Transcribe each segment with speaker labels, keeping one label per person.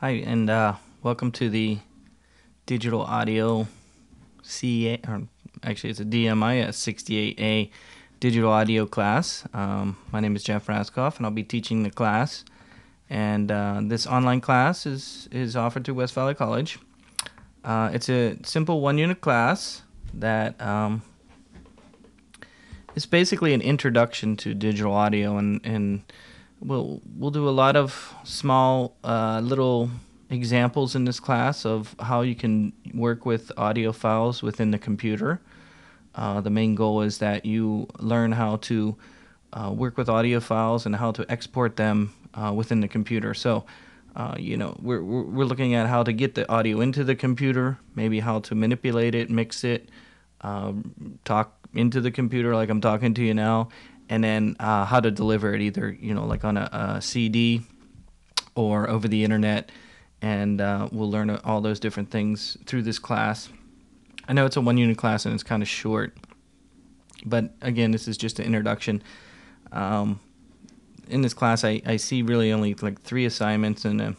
Speaker 1: Hi, and uh, welcome to the digital audio CA, or actually it's a DMI, a 68A digital audio class. Um, my name is Jeff Raskoff, and I'll be teaching the class. And uh, this online class is, is offered to West Valley College. Uh, it's a simple one unit class that um, is basically an introduction to digital audio and, and we'll we'll do a lot of small uh, little examples in this class of how you can work with audio files within the computer. Uh, the main goal is that you learn how to uh, work with audio files and how to export them uh, within the computer. So. Uh, you know, we're, we're looking at how to get the audio into the computer, maybe how to manipulate it, mix it, um, talk into the computer like I'm talking to you now, and then uh, how to deliver it either you know like on a, a CD or over the internet, and uh, we'll learn all those different things through this class. I know it's a one unit class and it's kind of short, but again, this is just an introduction. Um, in this class, I, I see really only like three assignments and a uh,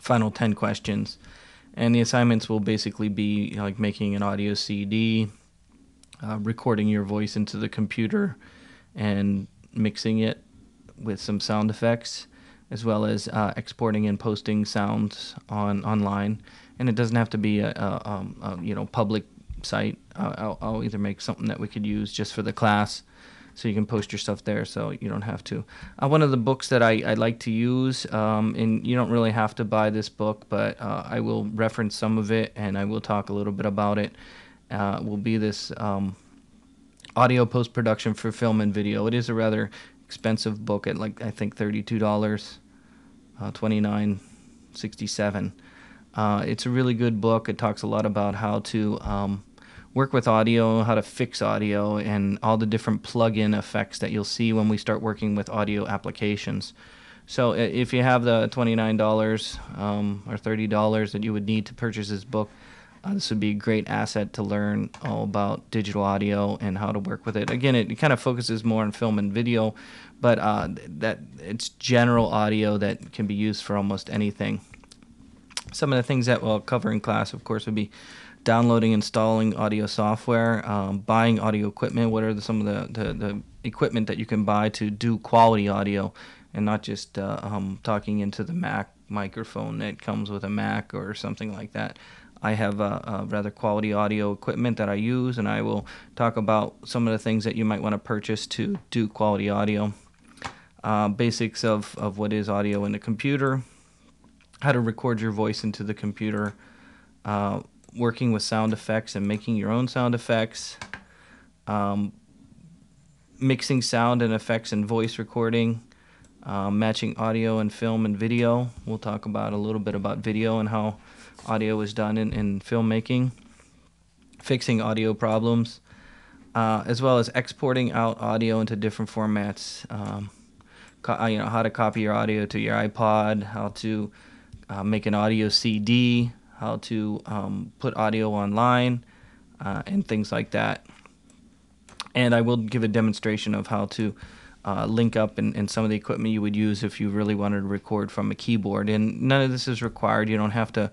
Speaker 1: final 10 questions. And the assignments will basically be like making an audio CD, uh, recording your voice into the computer, and mixing it with some sound effects, as well as uh, exporting and posting sounds on online. And it doesn't have to be a, a, um, a you know public site. I'll, I'll, either make something that we could use just for the class, so you can post your stuff there, so you don't have to. Uh, one of the books that I, I like to use, um, and you don't really have to buy this book, but uh, I will reference some of it, and I will talk a little bit about it. Uh, will be this. Um, audio post production for film and video. It is a rather expensive book at like I think thirty-two dollars, uh, twenty-nine, sixty-seven. Uh, it's a really good book. It talks a lot about how to um, work with audio, how to fix audio, and all the different plug-in effects that you'll see when we start working with audio applications. So if you have the twenty-nine dollars um, or thirty dollars that you would need to purchase this book, uh, this would be a great asset to learn all about digital audio and how to work with it. Again, it, it kind of focuses more on film and video, but uh, that it's general audio that can be used for almost anything. Some of the things that we'll cover in class, of course, would be downloading, installing audio software, um, buying audio equipment. What are the, some of the, the, the, equipment that you can buy to do quality audio and not just uh, um, talking into the Mac microphone that comes with a Mac or something like that? I have a rather quality audio equipment that I use, and I will talk about some of the things that you might want to purchase to do quality audio. Uh, basics of, of what is audio in the computer, how to record your voice into the computer, uh, working with sound effects and making your own sound effects, um, mixing sound and effects and voice recording. Uh, matching audio and film and video. We'll talk about a little bit about video and how audio is done in, in filmmaking, fixing audio problems, uh, as well as exporting out audio into different formats. Um, co- uh, you know how to copy your audio to your iPod, how to uh, make an audio CD, how to um, put audio online, uh, and things like that. And I will give a demonstration of how to uh, link up and, and, some of the equipment you would use if you really wanted to record from a keyboard. And none of this is required. You don't have to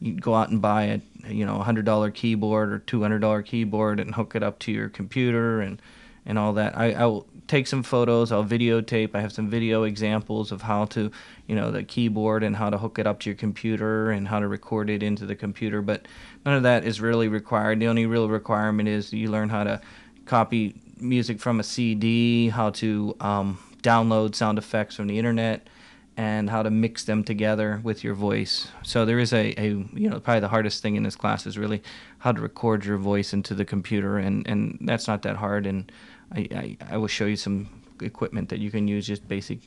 Speaker 1: you go out and buy a you know $100 keyboard or $200 keyboard and hook it up to your computer and and all that. I, I'll take some photos. I'll videotape. I have some video examples of how to, you know, the keyboard and how to hook it up to your computer and how to record it into the computer. But none of that is really required. The only real requirement is you learn how to copy music from a CD, how to um, download sound effects from the internet, and how to mix them together with your voice. So there is a, a you know probably the hardest thing in this class is really how to record your voice into the computer, and and that's not that hard. And I I, I will show you some equipment that you can use, just basic.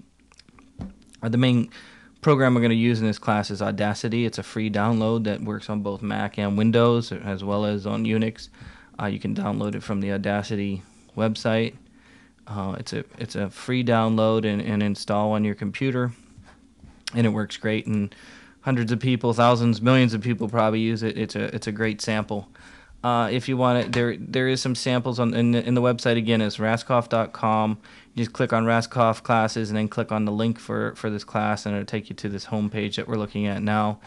Speaker 1: The main program we're going to use in this class is Audacity. It's a free download that works on both Mac and Windows, as well as on Unix. Uh, you can download it from the Audacity website. Uh, it's a it's a free download and, and install on your computer and it works great. And hundreds of people, thousands, millions of people probably use it. It's a it's a great sample. Uh, if you want it, there there is some samples on in the, in the website again is raskoff.com. You just click on Raskoff classes and then click on the link for, for this class and it'll take you to this homepage that we're looking at now.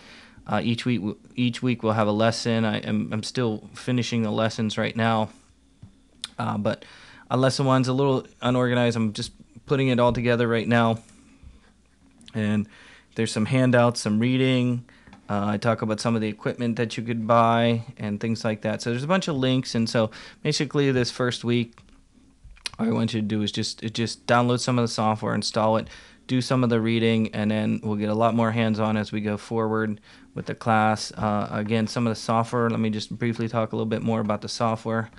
Speaker 1: Uh, each week each week we'll have a lesson. I am I'm still finishing the lessons right now, uh, but a lesson one's a little unorganized. I'm just putting it all together right now, and there's some handouts, some reading. Uh, I talk about some of the equipment that you could buy and things like that. So there's a bunch of links, and so basically this first week, all I want you to do is just just download some of the software, install it, do some of the reading, and then we'll get a lot more hands-on as we go forward with the class. Uh, again, some of the software. Let me just briefly talk a little bit more about the software.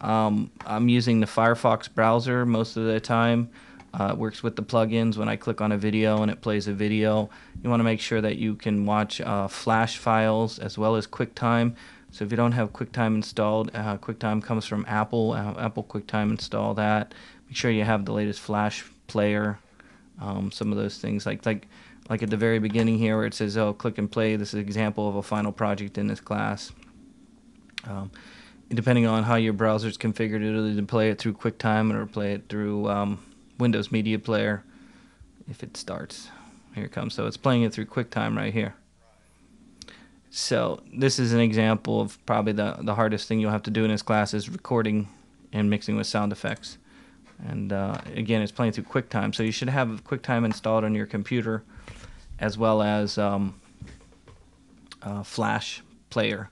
Speaker 1: Um, I'm using the Firefox browser most of the time. Uh, it works with the plugins when I click on a video and it plays a video. You want to make sure that you can watch uh, Flash files as well as QuickTime. So if you don't have QuickTime installed, uh, QuickTime comes from Apple. Uh, Apple QuickTime install that. Make sure you have the latest Flash player. Um, some of those things like like like at the very beginning here where it says oh click and play. This is an example of a final project in this class. Um, depending on how your browser is configured, it'll either play it through QuickTime or play it through um, Windows Media Player if it starts. Here it comes. So it's playing it through QuickTime right here. So this is an example of probably the, the hardest thing you'll have to do in this class is recording and mixing with sound effects. And uh, again, it's playing through QuickTime. So you should have QuickTime installed on your computer as well as um, Flash Player.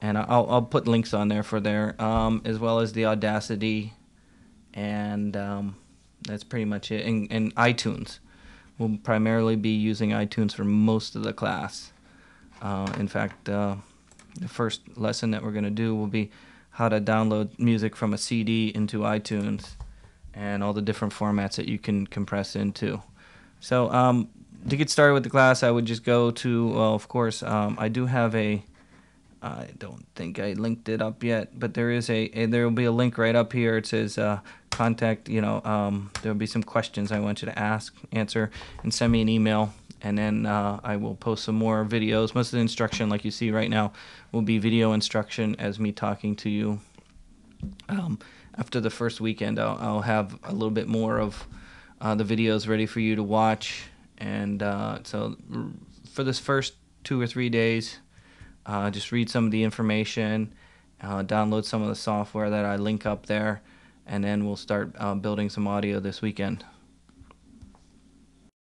Speaker 1: And I'll, I'll put links on there for there, um, as well as the Audacity and um, that's pretty much it. And, and iTunes. We'll primarily be using iTunes for most of the class. Uh, in fact, uh, the first lesson that we're going to do will be how to download music from a CD into iTunes and all the different formats that you can compress into. So, um, to get started with the class, I would just go to, well, of course, um, I do have a. I don't think I linked it up yet, but there is a, a there will be a link right up here. It says uh, contact, you know, um, there'll be some questions I want you to ask, answer, and send me an email. And then uh, I will post some more videos. Most of the instruction, like you see right now, will be video instruction as me talking to you. Um, after the first weekend, I'll, I'll, have a little bit more of uh, the videos ready for you to watch. And uh, so for this first two or three days, uh, just read some of the information, uh, download some of the software that I link up there and then we'll start uh, building some audio this weekend.